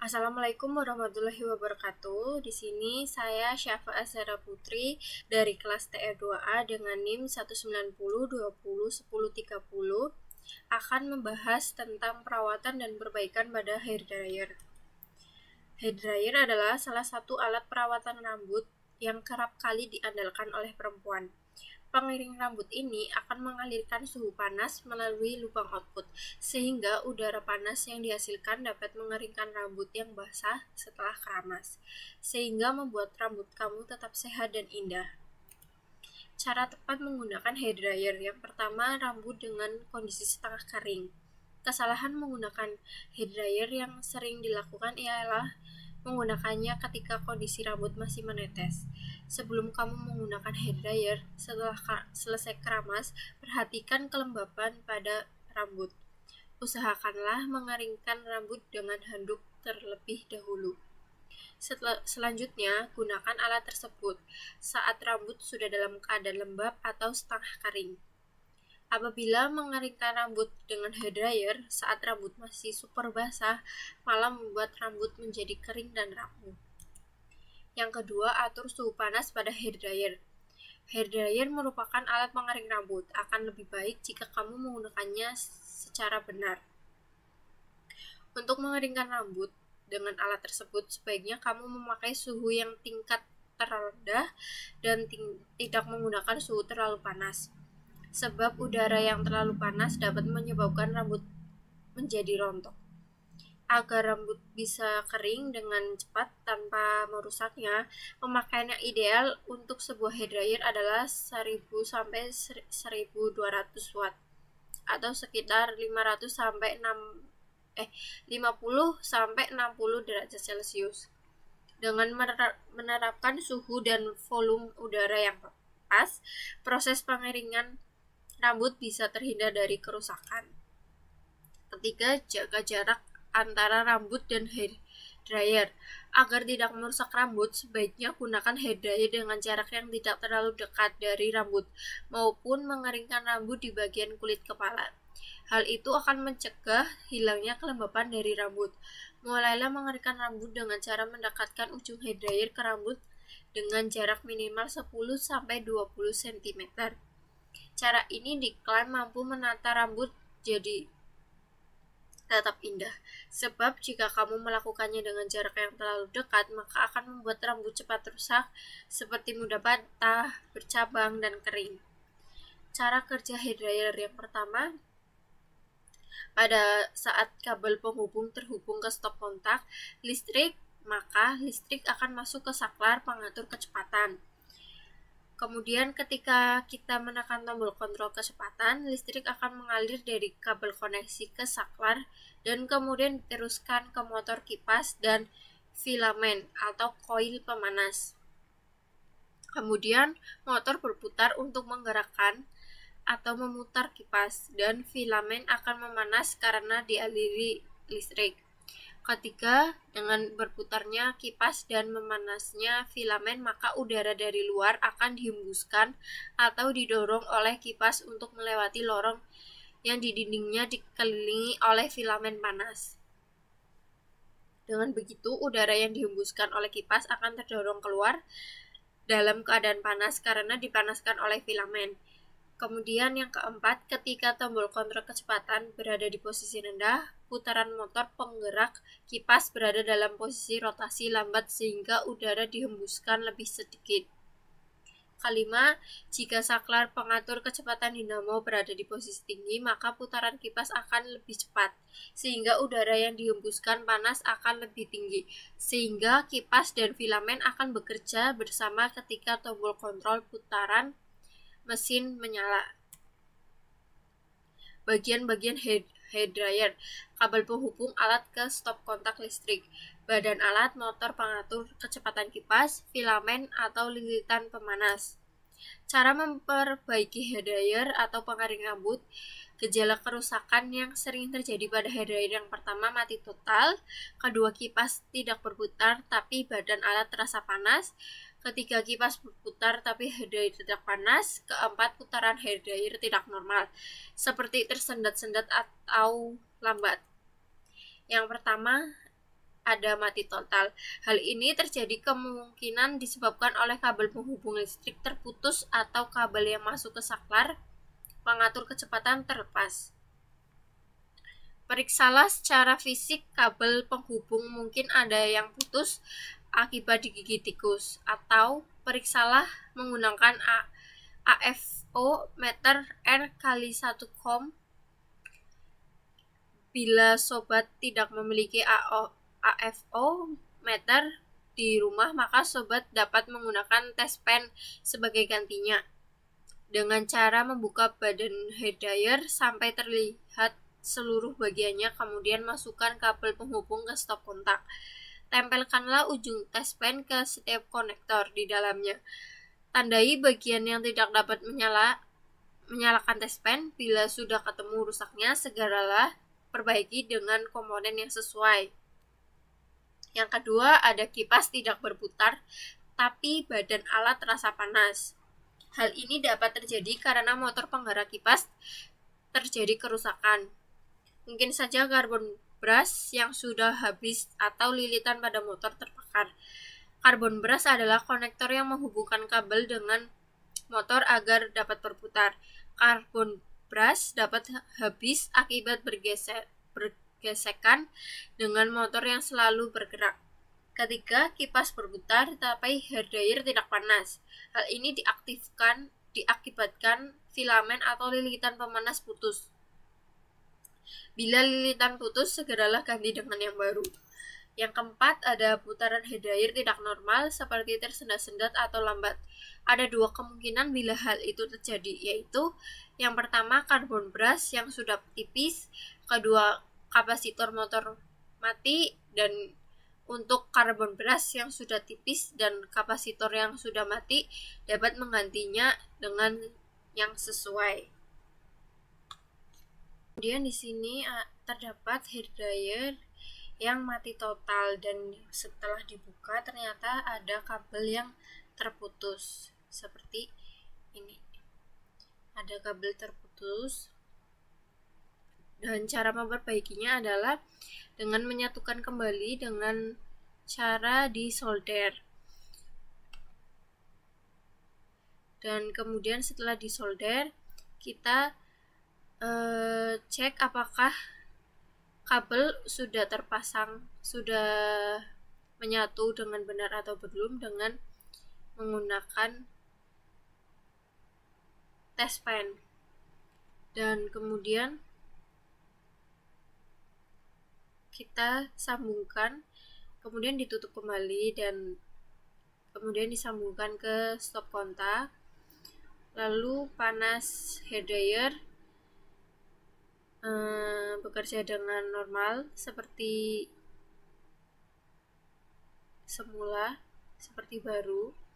Assalamualaikum warahmatullahi wabarakatuh. Di sini saya Syafa Azhara Putri dari kelas TR2A e dengan NIM 190 akan membahas tentang perawatan dan perbaikan pada hair dryer. Hair dryer adalah salah satu alat perawatan rambut yang kerap kali diandalkan oleh perempuan. Pengering rambut ini akan mengalirkan suhu panas melalui lubang output, sehingga udara panas yang dihasilkan dapat mengeringkan rambut yang basah setelah keramas, sehingga membuat rambut kamu tetap sehat dan indah cara tepat menggunakan hair dryer. Yang pertama, rambut dengan kondisi setengah kering. Kesalahan menggunakan hair dryer yang sering dilakukan ialah menggunakannya ketika kondisi rambut masih menetes. Sebelum kamu menggunakan hair dryer, setelah selesai keramas, perhatikan kelembapan pada rambut. Usahakanlah mengeringkan rambut dengan handuk terlebih dahulu. Setel selanjutnya, gunakan alat tersebut saat rambut sudah dalam keadaan lembab atau setengah kering. Apabila mengeringkan rambut dengan hair dryer saat rambut masih super basah, malah membuat rambut menjadi kering dan rapuh. Yang kedua, atur suhu panas pada hair dryer. Hair dryer merupakan alat pengering rambut, akan lebih baik jika kamu menggunakannya secara benar. Untuk mengeringkan rambut dengan alat tersebut, sebaiknya kamu memakai suhu yang tingkat terendah dan tidak menggunakan suhu terlalu panas sebab udara yang terlalu panas dapat menyebabkan rambut menjadi rontok. Agar rambut bisa kering dengan cepat tanpa merusaknya, pemakaian yang ideal untuk sebuah hair dryer adalah 1000 sampai 1200 watt atau sekitar 500 sampai 6 eh 50 sampai 60 derajat Celcius. Dengan menerapkan suhu dan volume udara yang pas, proses pengeringan rambut bisa terhindar dari kerusakan. Ketiga, jaga jarak antara rambut dan hair dryer. Agar tidak merusak rambut, sebaiknya gunakan hair dryer dengan jarak yang tidak terlalu dekat dari rambut maupun mengeringkan rambut di bagian kulit kepala. Hal itu akan mencegah hilangnya kelembapan dari rambut. Mulailah mengeringkan rambut dengan cara mendekatkan ujung hair dryer ke rambut dengan jarak minimal 10-20 cm. Cara ini diklaim mampu menata rambut jadi tetap indah. Sebab jika kamu melakukannya dengan jarak yang terlalu dekat, maka akan membuat rambut cepat rusak seperti mudah patah, bercabang, dan kering. Cara kerja hair dryer yang pertama, pada saat kabel penghubung terhubung ke stop kontak listrik, maka listrik akan masuk ke saklar pengatur kecepatan. Kemudian ketika kita menekan tombol kontrol kecepatan, listrik akan mengalir dari kabel koneksi ke saklar dan kemudian diteruskan ke motor kipas dan filamen atau koil pemanas. Kemudian motor berputar untuk menggerakkan atau memutar kipas dan filamen akan memanas karena dialiri listrik. Ketiga, dengan berputarnya kipas dan memanasnya filamen, maka udara dari luar akan dihembuskan atau didorong oleh kipas untuk melewati lorong yang di dindingnya dikelilingi oleh filamen panas. Dengan begitu, udara yang dihembuskan oleh kipas akan terdorong keluar dalam keadaan panas karena dipanaskan oleh filamen. Kemudian yang keempat, ketika tombol kontrol kecepatan berada di posisi rendah, putaran motor penggerak kipas berada dalam posisi rotasi lambat sehingga udara dihembuskan lebih sedikit. Kelima, jika saklar pengatur kecepatan dinamo berada di posisi tinggi, maka putaran kipas akan lebih cepat, sehingga udara yang dihembuskan panas akan lebih tinggi, sehingga kipas dan filamen akan bekerja bersama ketika tombol kontrol putaran mesin menyala. Bagian-bagian head, head dryer, kabel penghubung alat ke stop kontak listrik, badan alat, motor pengatur kecepatan kipas, filamen atau lilitan pemanas. Cara memperbaiki head dryer atau pengering rambut, gejala kerusakan yang sering terjadi pada head dryer yang pertama mati total, kedua kipas tidak berputar tapi badan alat terasa panas, Ketiga, kipas berputar tapi hair tidak panas. Keempat, putaran hair tidak normal, seperti tersendat-sendat atau lambat. Yang pertama, ada mati total. Hal ini terjadi kemungkinan disebabkan oleh kabel penghubung listrik terputus atau kabel yang masuk ke saklar, pengatur kecepatan terlepas. Periksalah secara fisik kabel penghubung mungkin ada yang putus, akibat digigit tikus atau periksalah menggunakan AFO meter R kali 1 kom bila sobat tidak memiliki AO, AFO meter di rumah maka sobat dapat menggunakan tes pen sebagai gantinya dengan cara membuka badan hair dryer sampai terlihat seluruh bagiannya kemudian masukkan kabel penghubung ke stop kontak Tempelkanlah ujung test pen ke setiap konektor di dalamnya. Tandai bagian yang tidak dapat menyala, menyalakan pen. Bila sudah ketemu rusaknya, segeralah perbaiki dengan komponen yang sesuai. Yang kedua, ada kipas tidak berputar, tapi badan alat terasa panas. Hal ini dapat terjadi karena motor penggerak kipas terjadi kerusakan. Mungkin saja karbon beras yang sudah habis atau lilitan pada motor terbakar. Karbon beras adalah konektor yang menghubungkan kabel dengan motor agar dapat berputar. Karbon beras dapat habis akibat bergeser, bergesekan dengan motor yang selalu bergerak. Ketiga, kipas berputar tapi hair tidak panas. Hal ini diaktifkan diakibatkan filamen atau lilitan pemanas putus. Bila lilitan putus, segeralah ganti dengan yang baru. Yang keempat, ada putaran air tidak normal seperti tersendat-sendat atau lambat. Ada dua kemungkinan bila hal itu terjadi, yaitu yang pertama karbon brush yang sudah tipis, kedua kapasitor motor mati, dan untuk karbon brush yang sudah tipis dan kapasitor yang sudah mati dapat menggantinya dengan yang sesuai. Kemudian di sini terdapat hair dryer yang mati total dan setelah dibuka ternyata ada kabel yang terputus seperti ini. Ada kabel terputus. Dan cara memperbaikinya adalah dengan menyatukan kembali dengan cara disolder. Dan kemudian setelah disolder, kita Eh, cek apakah kabel sudah terpasang, sudah menyatu dengan benar atau belum dengan menggunakan test pen. Dan kemudian kita sambungkan, kemudian ditutup kembali dan kemudian disambungkan ke stop kontak. Lalu panas hair dryer Eh, bekerja dengan normal seperti semula, seperti baru.